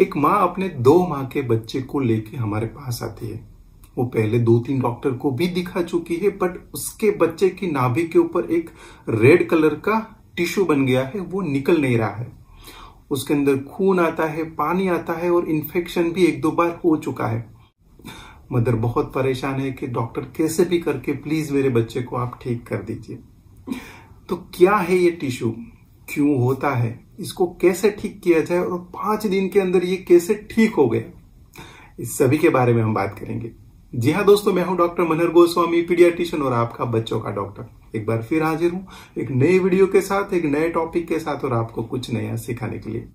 एक माँ अपने दो माह के बच्चे को लेके हमारे पास आती है वो पहले दो तीन डॉक्टर को भी दिखा चुकी है बट उसके बच्चे की नाभि के ऊपर एक रेड कलर का टिश्यू बन गया है वो निकल नहीं रहा है उसके अंदर खून आता है पानी आता है और इन्फेक्शन भी एक दो बार हो चुका है मदर बहुत परेशान है कि डॉक्टर कैसे भी करके प्लीज मेरे बच्चे को आप ठीक कर दीजिए तो क्या है ये टिश्यू क्यों होता है इसको कैसे ठीक किया जाए और पांच दिन के अंदर ये कैसे ठीक हो गया इस सभी के बारे में हम बात करेंगे जी हाँ दोस्तों मैं हूं डॉक्टर मनहर गोस्वामी पीडियाट्रिशियन और आपका बच्चों का डॉक्टर एक बार फिर हाजिर हूं एक नए वीडियो के साथ एक नए टॉपिक के साथ और आपको कुछ नया सिखाने के लिए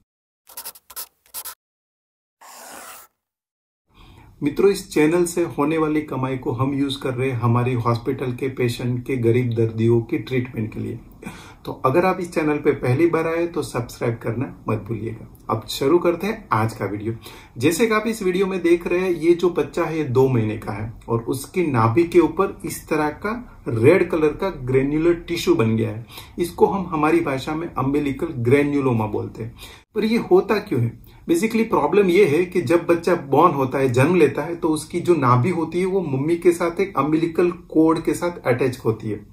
मित्रों इस चैनल से होने वाली कमाई को हम यूज कर रहे हैं हमारे हॉस्पिटल के पेशेंट के गरीब दर्दियों के ट्रीटमेंट के लिए तो अगर आप इस चैनल पे पहली बार आए तो सब्सक्राइब करना मत भूलिएगा अब शुरू करते हैं आज का वीडियो जैसे कि आप इस वीडियो में देख रहे हैं ये जो बच्चा है ये दो महीने का है और उसकी नाभि के ऊपर इस तरह का रेड कलर का ग्रेन्युलर टिश्यू बन गया है इसको हम हमारी भाषा में अम्बेलिकल ग्रेन्युलोमा बोलते हैं पर ये होता क्यों है बेसिकली प्रॉब्लम ये है कि जब बच्चा बॉर्न होता है जन्म लेता है तो उसकी जो नाभि होती है वो मम्मी के साथ एक अम्बिलिकल कोड के साथ अटैच होती है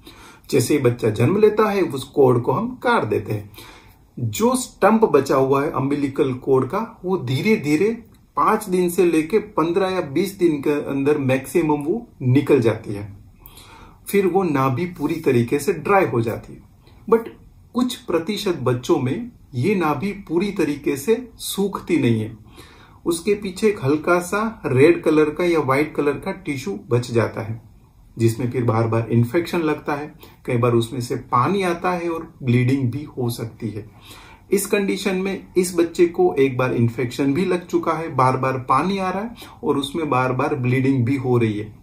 जैसे ही बच्चा जन्म लेता है उस कोड को हम काट देते हैं जो स्टंप बचा हुआ है अम्बिलिकल कोड का वो धीरे धीरे पांच दिन से लेके पंद्रह या बीस दिन के अंदर मैक्सिमम वो निकल जाती है फिर वो नाभि पूरी तरीके से ड्राई हो जाती है बट कुछ प्रतिशत बच्चों में ये नाभि पूरी तरीके से सूखती नहीं है उसके पीछे एक हल्का सा रेड कलर का या व्हाइट कलर का टिश्यू बच जाता है जिसमें फिर बार बार इन्फेक्शन लगता है कई बार उसमें से पानी आता है और ब्लीडिंग भी हो सकती है इस कंडीशन में इस बच्चे को एक बार इन्फेक्शन भी लग चुका है बार बार पानी आ रहा है और उसमें बार बार ब्लीडिंग भी हो रही है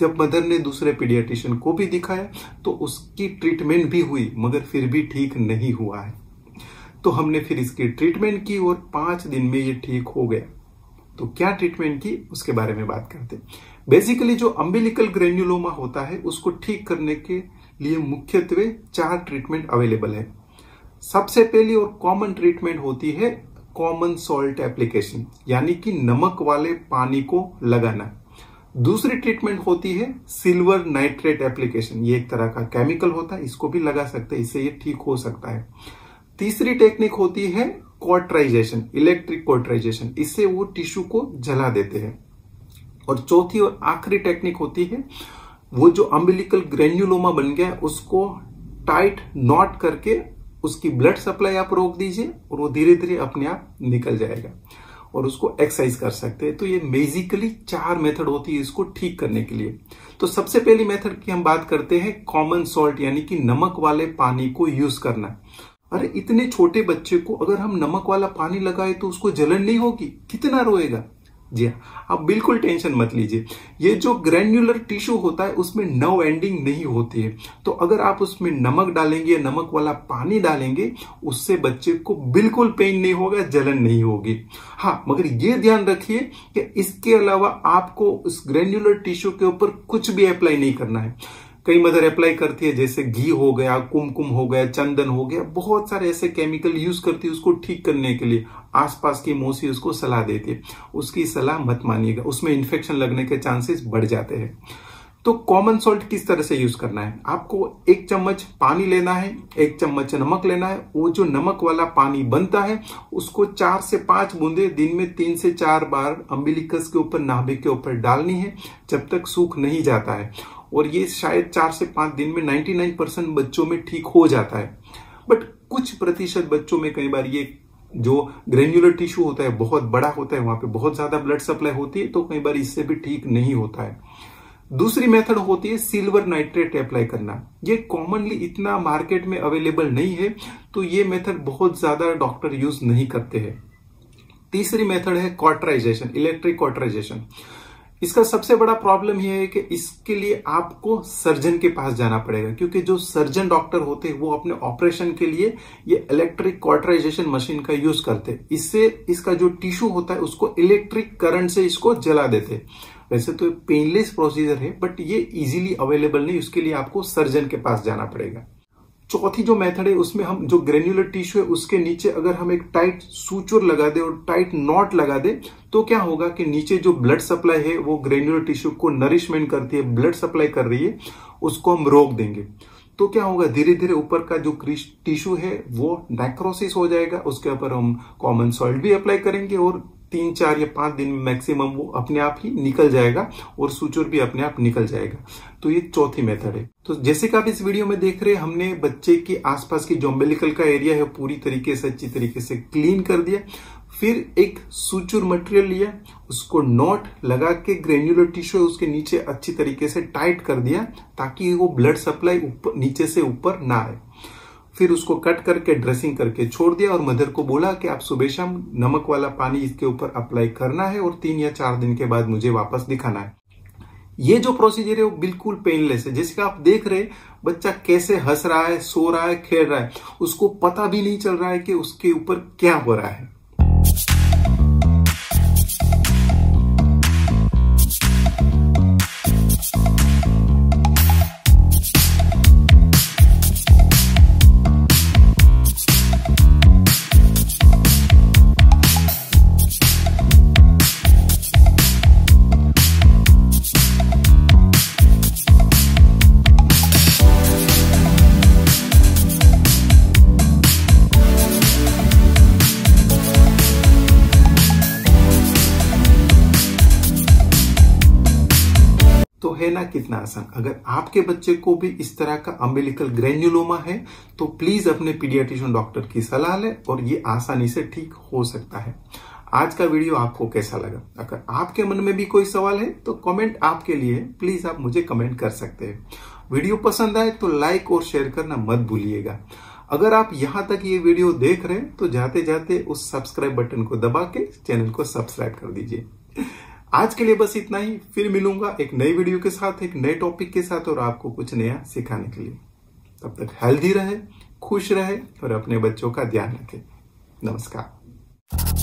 जब मदर ने दूसरे पीडियाटिशियन को भी दिखाया तो उसकी ट्रीटमेंट भी हुई मगर फिर भी ठीक नहीं हुआ है तो हमने फिर इसकी ट्रीटमेंट की और पांच दिन में ये ठीक हो गया तो क्या ट्रीटमेंट की उसके बारे में बात करते हैं बेसिकली जो अम्बिलिकल ग्रेन्यूलोमा होता है उसको ठीक करने के लिए मुख्यत्व चार ट्रीटमेंट अवेलेबल है सबसे पहली और कॉमन ट्रीटमेंट होती है कॉमन सॉल्ट एप्लीकेशन यानी कि नमक वाले पानी को लगाना दूसरी ट्रीटमेंट होती है सिल्वर नाइट्रेट एप्लीकेशन ये एक तरह का केमिकल होता है इसको भी लगा सकते हैं इससे ये ठीक हो सकता है तीसरी टेक्निक होती है क्वाट्राइजेशन इलेक्ट्रिक क्वाट्राइजेशन इससे वो टिश्यू को जला देते हैं और चौथी और आखिरी टेक्निक होती है वो जो अम्बिलिकल ग्रेन्यूलोमा बन गया है उसको टाइट नॉट करके उसकी ब्लड सप्लाई आप रोक दीजिए और वो धीरे धीरे अपने आप निकल जाएगा और उसको एक्सरसाइज कर सकते हैं तो ये बेसिकली चार मेथड होती है इसको ठीक करने के लिए तो सबसे पहली मेथड की हम बात करते हैं कॉमन सॉल्ट यानी कि नमक वाले पानी को यूज करना अरे इतने छोटे बच्चे को अगर हम नमक वाला पानी लगाए तो उसको जलन नहीं होगी कितना रोएगा जी हाँ आप बिल्कुल टेंशन मत लीजिए ये जो ग्रेन्यूलर टिश्यू होता है उसमें नव एंडिंग नहीं होती है तो अगर आप उसमें नमक डालेंगे नमक वाला पानी डालेंगे उससे बच्चे को बिल्कुल पेन नहीं होगा जलन नहीं होगी हाँ मगर ये ध्यान रखिए कि इसके अलावा आपको उस ग्रेन्युलर टिश्यू के ऊपर कुछ भी अप्लाई नहीं करना है कई मदर अप्लाई करती है जैसे घी हो गया कुमकुम हो गया चंदन हो गया बहुत सारे ऐसे केमिकल यूज करती है उसको ठीक करने के लिए आसपास की मौसी उसको सलाह देती है उसकी सलाह मत मानिएगा उसमें इन्फेक्शन लगने के चांसेस बढ़ जाते हैं तो कॉमन सॉल्ट किस तरह से यूज करना है आपको एक चम्मच पानी लेना है एक चम्मच नमक लेना है वो जो नमक वाला पानी बनता है उसको चार से पांच बूंदे दिन में तीन से चार बार अम्बिलिकस के ऊपर नाभिक के ऊपर डालनी है जब तक सूख नहीं जाता है और ये शायद चार से पांच दिन में 99 परसेंट बच्चों में ठीक हो जाता है बट कुछ प्रतिशत बच्चों में कई बार ये जो ग्रेन्यूलर टिश्यू होता है बहुत बड़ा होता है वहां पे बहुत ज्यादा ब्लड सप्लाई होती है तो कई बार इससे भी ठीक नहीं होता है दूसरी मेथड होती है सिल्वर नाइट्रेट अप्लाई करना ये कॉमनली इतना मार्केट में अवेलेबल नहीं है तो ये मेथड बहुत ज्यादा डॉक्टर यूज नहीं करते हैं तीसरी मेथड है कॉटराइजेशन इलेक्ट्रिक कॉटराइजेशन इसका सबसे बड़ा प्रॉब्लम यह है कि इसके लिए आपको सर्जन के पास जाना पड़ेगा क्योंकि जो सर्जन डॉक्टर होते हैं वो अपने ऑपरेशन के लिए ये इलेक्ट्रिक क्वार्टराइजेशन मशीन का यूज करते इससे इसका जो टिश्यू होता है उसको इलेक्ट्रिक करंट से इसको जला देते वैसे तो पेनलेस प्रोसीजर है बट ये इजीली अवेलेबल नहीं उसके लिए आपको सर्जन के पास जाना पड़ेगा चौथी जो मेथड है उसमें हम जो ग्रेन्युलर टिश्यू है उसके नीचे अगर हम एक टाइट सूचर लगा दे और टाइट नॉट लगा दे तो क्या होगा कि नीचे जो ब्लड सप्लाई है वो ग्रेन्युलर टिश्यू को नरिशमेंट करती है ब्लड सप्लाई कर रही है उसको हम रोक देंगे तो क्या होगा धीरे धीरे ऊपर का जो टिश्यू है वो नेक्रोसिस हो जाएगा उसके ऊपर हम कॉमन सॉल्ट भी अप्लाई करेंगे और तीन चार या पांच दिन में मैक्सिमम वो अपने आप ही निकल जाएगा और सूचर भी अपने आप निकल जाएगा तो ये चौथी मेथड है तो जैसे कि आप इस वीडियो में देख रहे हैं हमने बच्चे के आसपास की जो अम्बेलिकल का एरिया है पूरी तरीके से अच्छी तरीके से क्लीन कर दिया फिर एक सूचर मटेरियल लिया उसको नॉट लगा के ग्रेन्यूलर टिश्यू उसके नीचे अच्छी तरीके से टाइट कर दिया ताकि वो ब्लड सप्लाई नीचे से ऊपर ना आए फिर उसको कट करके ड्रेसिंग करके छोड़ दिया और मदर को बोला कि आप सुबह शाम नमक वाला पानी इसके ऊपर अप्लाई करना है और तीन या चार दिन के बाद मुझे वापस दिखाना है ये जो प्रोसीजर है वो बिल्कुल पेनलेस है जैसे कि आप देख रहे बच्चा कैसे हंस रहा है सो रहा है खेल रहा है उसको पता भी नहीं चल रहा है कि उसके ऊपर क्या हो रहा है कितना आसान अगर आपके बच्चे को भी इस तरह का अम्बिलिकल ग्रेन्यूलोमा है तो प्लीज अपने पीडियाट्रिशियन डॉक्टर की सलाह लें और ये आसानी से ठीक हो सकता है आज का वीडियो आपको कैसा लगा अगर आपके मन में भी कोई सवाल है तो कमेंट आपके लिए प्लीज आप मुझे कमेंट कर सकते हैं वीडियो पसंद आए तो लाइक और शेयर करना मत भूलिएगा अगर आप यहां तक ये वीडियो देख रहे हैं तो जाते जाते उस सब्सक्राइब बटन को दबा के चैनल को सब्सक्राइब कर दीजिए आज के लिए बस इतना ही फिर मिलूंगा एक नई वीडियो के साथ एक नए टॉपिक के साथ और आपको कुछ नया सिखाने के लिए तब तक हेल्दी रहे खुश रहे और अपने बच्चों का ध्यान रखें नमस्कार